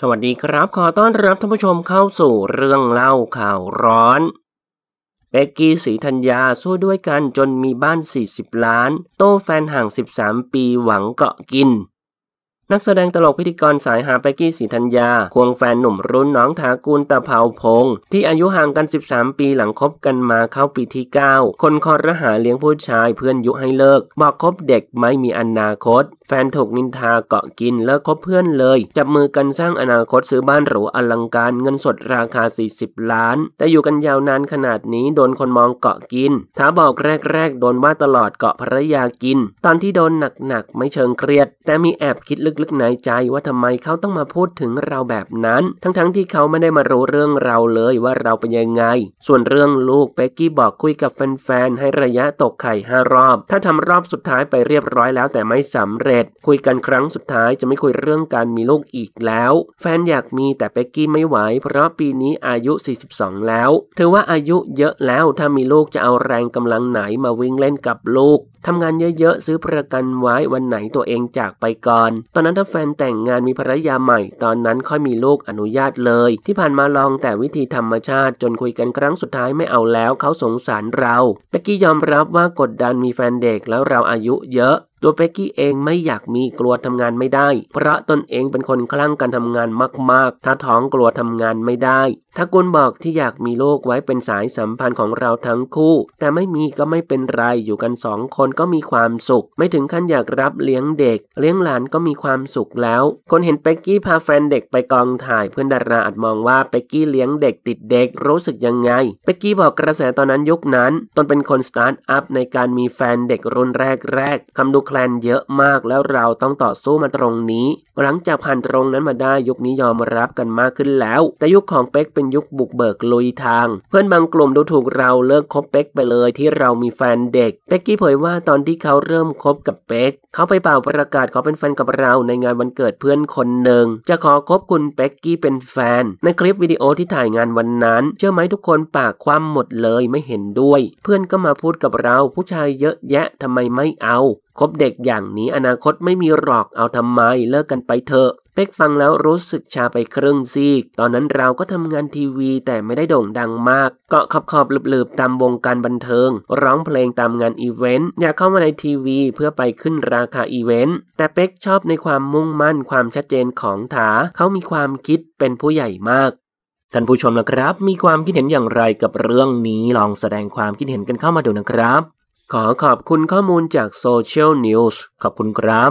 สวัสดีครับ ขอต้อนรับท่านผู้ชมเข้าสู่เรื่องเล่าข่าวร้อนเบกกี้ศรีธัญญา สู้ด้วยกันจนมีบ้าน 40 ล้าน โต้แฟนห่าง 13 ปีหวังเกาะกินนักแสดงตลกพิธีกรสายหาไปกี้สีธัญญา ควงแฟนหนุ่มรุ่นน้องถากูลตะเภาพงที่อายุห่างกัน 13 ปีหลังคบกันมาเข้าปีที่ 9 คนคอรหาเลี้ยงผู้ชายเพื่อนยุให้เลิก บอกคบเด็กไม่มีอนาคต แฟนถูกนินทาเกาะกินเลิกคบเพื่อนเลย จับมือกันสร้างอนาคตซื้อบ้านหรูอลังการเงินสดราคา 40 ล้าน แต่อยู่กันยาวนานขนาดนี้โดนคนมองเกาะกิน ถ้าบอกแรกๆโดนว่าตลอดเกาะภรรยากิน ตอนที่โดนหนักๆไม่เชิงเครียด แต่มีแอบคิดลึกลึกๆในใจว่าทำไมเขาต้องมาพูดถึงเราแบบนั้น ทั้งๆทที่เขาไม่ได้มารู้เรื่องเราเลยว่าเราเป็นยังไง ส่วนเรื่องลูกเปกกี้บอกคุยกับแฟนๆให้ระยะตกไข่ห้ารอบถ้าทำรอบสุดท้ายไปเรียบร้อยแล้วแต่ไม่สำเร็จ คุยกันครั้งสุดท้ายจะไม่คุยเรื่องการมีลูกอีกแล้ว แฟนอยากมีแต่เปกกี้ไม่ไหว เพราะปีนี้อายุ 42 แล้ว ถือว่าอายุเยอะแล้วถ้ามีลูกจะเอาแรงกำลังไหนมาวิ่งเล่นกับลูกทำงานเยอะๆ ซื้อประกันไว้วันไหนตัวเองจากไปก่อน ตอนนั้นถ้าแฟนแต่งงานมีภรรยาใหม่ ตอนนั้นค่อยมีลูกอนุญาตเลย ที่ผ่านมาลองแต่วิธีธรรมชาติจนคุยกันครั้งสุดท้ายไม่เอาแล้วเขาสงสารเราเบกกี้ยอมรับว่ากดดันมีแฟนเด็กแล้วเราอายุเยอะตัวเป็กกี้เองไม่อยากมีกลัวทำงานไม่ได้ เพราะตนเองเป็นคนคลั่งการทำงานมากๆถ้าท้องกลัวทำงานไม่ได้ ถ้ากุลบอกที่อยากมีลกไว้เป็นสายสัมพันธ์ของเราทั้งคู่ แต่ไม่มีก็ไม่เป็นไร อยู่กันสองคนก็มีความสุข ไม่ถึงขั้นอยากรับเลี้ยงเด็ก เลี้ยงหลานก็มีความสุขแล้ว คนเห็นเป็กกี้พาแฟนเด็กไปกองถ่าย เพื่อนดาราอาจมองว่าเป็กกี้เลี้ยงเด็กติดเด็ก รู้สึกยังไง เป็กกี้บอกกระแสตอนนั้นยุคนั้น ตนเป็นคนสตาร์ทอัพในการมีแฟนเด็กรุ่นแรกๆคำดูแคลนเยอะมากแล้วเราต้องต่อสู้มาตรงนี้ หลังจากผ่านตรงนั้นมาได้ยุคนี้ยอมรับกันมากขึ้นแล้ว แต่ยุคของเป็กเป็นยุคบุกเบิกลุยทาง เพื่อนบางกลุ่มดูถูกเราเลิกคบเป็กไปเลยที่เรามีแฟนเด็กเป็กกี้เผยว่าตอนที่เขาเริ่มคบกับเป็กเขาไปเป่าประกาศขอเป็นแฟนกับเราในงานวันเกิดเพื่อนคนหนึ่งจะขอคบคุณเป็กกี้เป็นแฟน ในคลิปวิดีโอที่ถ่ายงานวันนั้นเชื่อไหมทุกคนปากความหมดเลยไม่เห็นด้วย เพื่อนก็มาพูดกับเราผู้ชายเยอะแยะทำไมไม่เอาคบเด็กอย่างนี้อนาคตไม่มีหรอกเอาทำไมเลิกกันไปเถอะเป๊กฟังแล้วรู้สึกชาไปครึ่งซีก ตอนนั้นเราก็ทำงานทีวีแต่ไม่ได้โด่งดังมากเกาะขอบขอบหลืบๆตามวงการบันเทิง ร้องเพลงตามงานอีเวนต์อยากเข้ามาในทีวี เพื่อไปขึ้นราคาอีเวนต์แต่เป๊กชอบในความมุ่งมั่นความชัดเจนของถาเขามีความคิดเป็นผู้ใหญ่มากท่านผู้ชมนะครับ มีความคิดเห็นอย่างไรกับเรื่องนี้ลองแสดงความคิดเห็นกันเข้ามาดูนะครับขอขอบคุณข้อมูลจากโซเชียลน w วส์ขอบคุณครับ